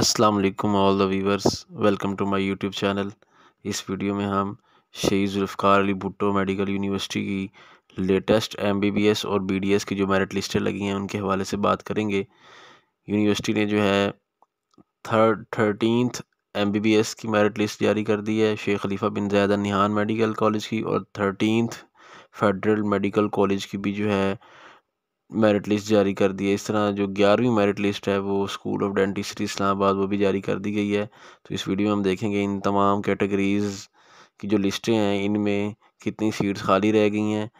Aslam all the viewers welcome to my YouTube channel इस video में हम शहीद जुल्फ़ार अली भुट्टो मेडिकल यूनिवर्सिटी की लेटेस्ट एमबीबीएस और बीडीएस की जो मेरिट लिस्टें लगी हैं उनके हवाले से बात करेंगे यूनिवर्सिटी ने जो है third thirteen M B B S की मेरिट लिस्ट जारी कर दी है शेख खलीफा बिन जैदा निहान मेडिकल कॉलेज की और थर्टीन फेडरल मेडिकल कॉलेज की भी जो है मेरिट लिस्ट जारी कर दी है इस तरह जो ग्यारहवीं मेरिट लिस्ट है वो स्कूल ऑफ डेंटिस्ट्री इस्लामाबाद वो भी जारी कर दी गई है तो इस वीडियो में हम देखेंगे इन तमाम कैटेगरीज़ की जो लिस्टें हैं इनमें कितनी सीट्स खाली रह गई हैं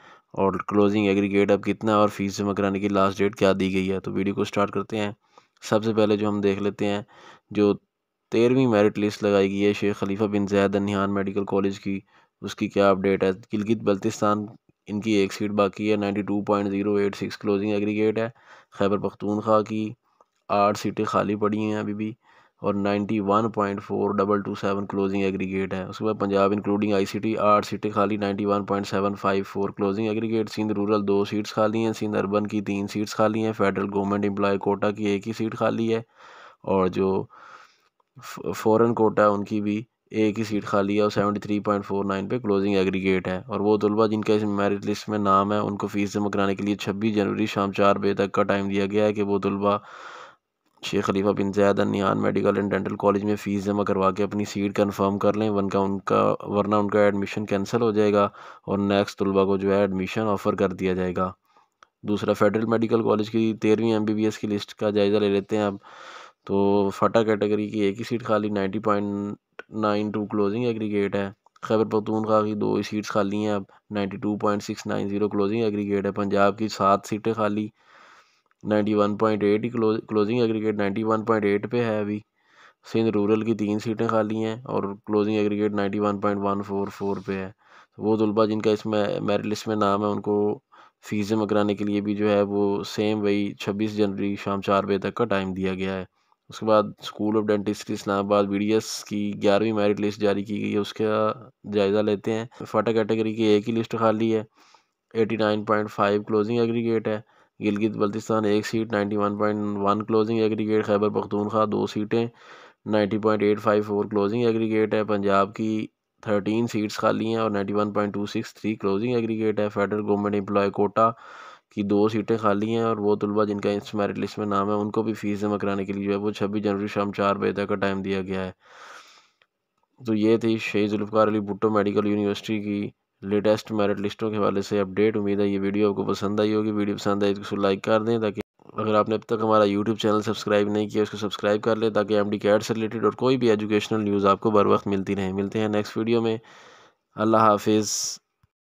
और क्लोजिंग एग्रीगेट अब कितना और फीस जमा कराने की लास्ट डेट क्या दी गई है तो वीडियो को स्टार्ट करते हैं सबसे पहले जो हम देख लेते हैं जो तेरहवीं मेरिट लिस्ट लगाई गई है शेख खलीफा बिन जैद नहान मेडिकल कॉलेज की उसकी क्या अपडेट है गिलगित बल्तिस्तान इनकी एक सीट बाकी है ninety two point zero eight six closing aggregate है खैबर पख्तूनख्वा की आठ सीटें खाली पड़ी हैं अभी भी और ninety one point four double two seven closing aggregate है उसके बाद Punjab including I C T आठ सीटें खाली ninety one point seven five four closing aggregate Sindh rural दो सीट्स खाली हैं सिंध अर्बन की तीन सीट्स खाली हैं फेडरल गवर्नमेंट एम्प्लॉय कोटा की एक ही सीट खाली है और जो फॉरन कोटा उनकी भी एक ही सीट खाली है और seventy three point four nine पर क्लोजिंग एग्रीगेट है और वो तलबा जिनका इस मेरिट लिस्ट में नाम है उनको फ़ीस जमा कराने के लिए छब्बीस जनवरी शाम चार बजे तक का टाइम दिया गया है कि वो तलबा Sheikh Khalifa bin Zayed Nahyan medical and dental college में फ़ीस जमा करवा के अपनी सीट कन्फर्म कर लें वनका उनका वरना उनका एडमिशन कैंसिल हो जाएगा और नेक्स्ट तलबा को जो है एडमिशन ऑफ़र कर दिया जाएगा दूसरा फेडरल मेडिकल कॉलेज की तेरहवीं एम बी बी एस की लिस्ट का जायज़ा ले लेते हैं अब तो फटा कैटेगरी की एक ही सीट खाली ninety point nine two closing aggregate है खैबर पखतूनखा की दो सीट्स खाली हैं अब ninety two point six nine zero closing aggregate है पंजाब की सात सीटें खाली नाइन्टी वन पॉइंट एट ही closing aggregate ninety one point eight पे है अभी सिंध रूरल की तीन सीटें खाली हैं और closing aggregate ninety one point one four four पे है तो वो तलबा जिनका इसमें मेरिट लिस्ट में नाम है उनको फीसें कराने के लिए भी जो है वो सेम वही छब्बीस जनवरी शाम चार बजे तक का टाइम दिया गया है उसके बाद school of dentistry Islamabad B की ग्यारहवीं मेरिट लिस्ट जारी की गई है उसका जायज़ा लेते हैं फाटा कैटेगरी की एक ही लिस्ट खाली है eighty nine point five closing aggregate है गिलगित बल्तिस्तान एक seat ninety one point one closing aggregate Khyber Pakhtunkhwa दो सीटें ninety point eight five four closing aggregate है पंजाब की थर्टीन सीट्स खाली हैं और ninety one point two six three closing aggregate है फेडरल गवर्नमेंट एम्प्लॉय कोटा कि दो सीटें खाली हैं और वो तलबा जिनका इस मेरिट लिस्ट में नाम है उनको भी फ़ीस जमा कराने के लिए जो है वो छब्बीस जनवरी शाम चार बजे तक का टाइम दिया गया है तो ये थी शहीद जुल्फ़ार अली भुट्टो मेडिकल यूनिवर्सिटी की लेटेस्ट मेरिट लिस्टों के हवाले से अपडेट उम्मीद है ये वीडियो आपको पसंद आई होगी वीडियो पसंद आई तो उसको लाइक कर दें ताकि अगर आपने अब तक हमारा यूट्यूब चैनल सब्सक्राइब नहीं किया उसको सब्सक्राइब कर लें ताकि एम डी कैट से रिलेटेड और कोई भी एजुकेशनल न्यूज़ आपको बर वक्त मिलती रहे मिलते हैं नेक्स्ट वीडियो में अल्लाह हाफिज़